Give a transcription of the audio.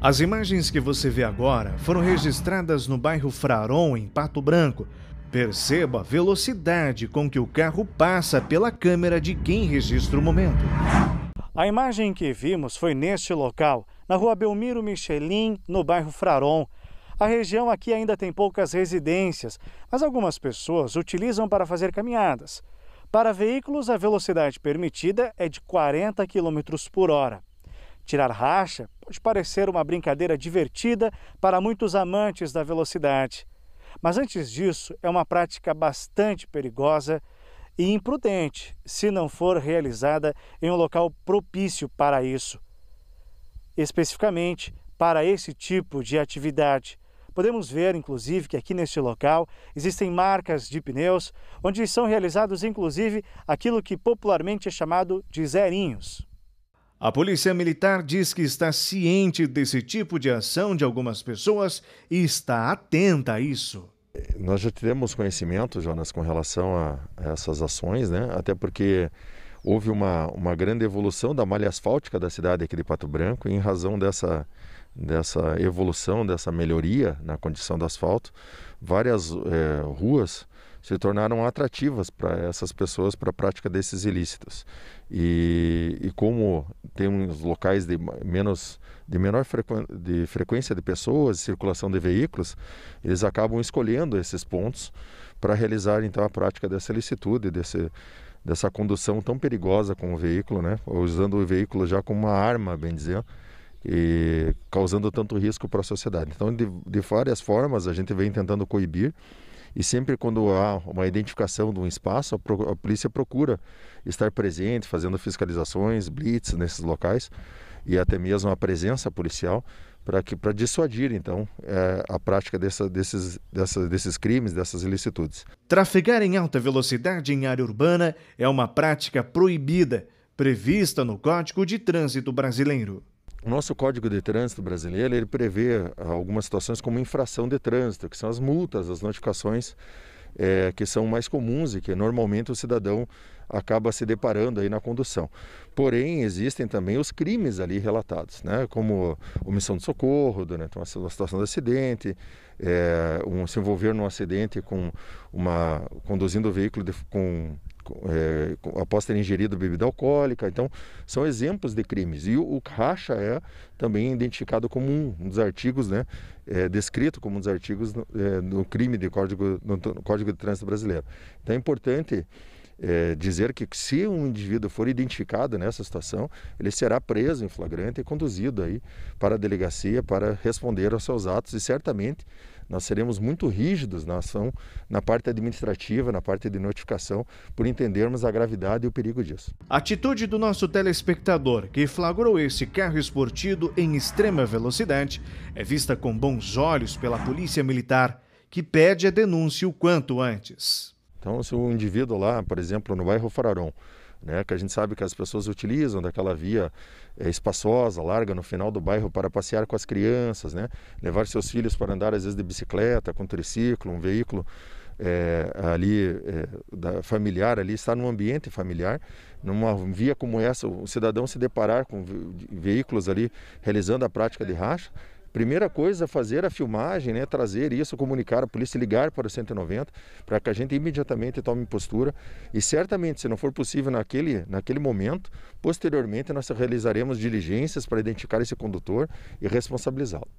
As imagens que você vê agora foram registradas no bairro Fraron, em Pato Branco. Perceba a velocidade com que o carro passa pela câmera de quem registra o momento. A imagem que vimos foi neste local, na rua Belmiro Michelin, no bairro Fraron. A região aqui ainda tem poucas residências, mas algumas pessoas utilizam para fazer caminhadas. Para veículos, a velocidade permitida é de 40 km por hora. Tirar racha pode parecer uma brincadeira divertida para muitos amantes da velocidade, mas antes disso é uma prática bastante perigosa e imprudente se não for realizada em um local propício para isso. Especificamente para esse tipo de atividade. Podemos ver, inclusive, que aqui neste local existem marcas de pneus, onde são realizados, inclusive, aquilo que popularmente é chamado de zerinhos. A Polícia Militar diz que está ciente desse tipo de ação de algumas pessoas e está atenta a isso. Nós já tivemos conhecimento, Jonas, com relação a essas ações, né? Até porque houve uma, uma grande evolução da malha asfáltica da cidade aqui de Pato Branco e em razão dessa, dessa evolução, dessa melhoria na condição do asfalto, várias é, ruas se tornaram atrativas para essas pessoas para a prática desses ilícitos. E, e como tem uns locais de menos de menor frequ, de frequência de pessoas, circulação de veículos, eles acabam escolhendo esses pontos para realizar então a prática dessa ilicitude, desse dessa condução tão perigosa com o veículo, né? usando o veículo já como uma arma, bem dizer, e causando tanto risco para a sociedade. Então, de, de várias formas, a gente vem tentando coibir e sempre quando há uma identificação de um espaço, a, polícia procura estar presente, fazendo fiscalizações, blitz nesses locais e até mesmo a presença policial para que para dissuadir então é, a prática dessa, desses, dessa, desses crimes, dessas ilicitudes. Trafegar em alta velocidade em área urbana é uma prática proibida prevista no Código de Trânsito Brasileiro. O nosso Código de Trânsito brasileiro ele prevê ah, algumas situações como infração de trânsito, que são as multas, as notificações é, que são mais comuns e que normalmente o cidadão acaba se deparando aí na condução. Porém, existem também os crimes ali relatados, né? como omissão de socorro durante né? então, uma situação de acidente, é, um, se envolver num acidente com uma conduzindo o veículo de, com é, após ter ingerido bebida alcoólica. Então, são exemplos de crimes. E o, o racha é também identificado como um, um dos artigos, né, é, descrito como um dos artigos é, do crime de código, no, no Código de Trânsito Brasileiro. Então, é importante é, dizer que se um indivíduo for identificado nessa situação, ele será preso em flagrante e conduzido aí para a delegacia para responder aos seus atos e certamente nós seremos muito rígidos na ação, na parte administrativa, na parte de notificação, por entendermos a gravidade e o perigo disso. A atitude do nosso telespectador, que flagrou esse carro esportivo em extrema velocidade, é vista com bons olhos pela Polícia Militar, que pede a denúncia o quanto antes. Então, se o indivíduo lá, por exemplo, no bairro Fararão, né, que a gente sabe que as pessoas utilizam daquela via é, espaçosa, larga no final do bairro para passear com as crianças, né, levar seus filhos para andar às vezes de bicicleta, com triciclo, um veículo é, ali é, da, familiar, ali estar num ambiente familiar, numa via como essa, o cidadão se deparar com veículos ali realizando a prática de racha, primeira coisa fazer a filmagem, né, trazer isso, comunicar a polícia, ligar para o 190, para que a gente imediatamente tome postura. E certamente, se não for possível naquele, naquele momento, posteriormente nós realizaremos diligências para identificar esse condutor e responsabilizá-lo.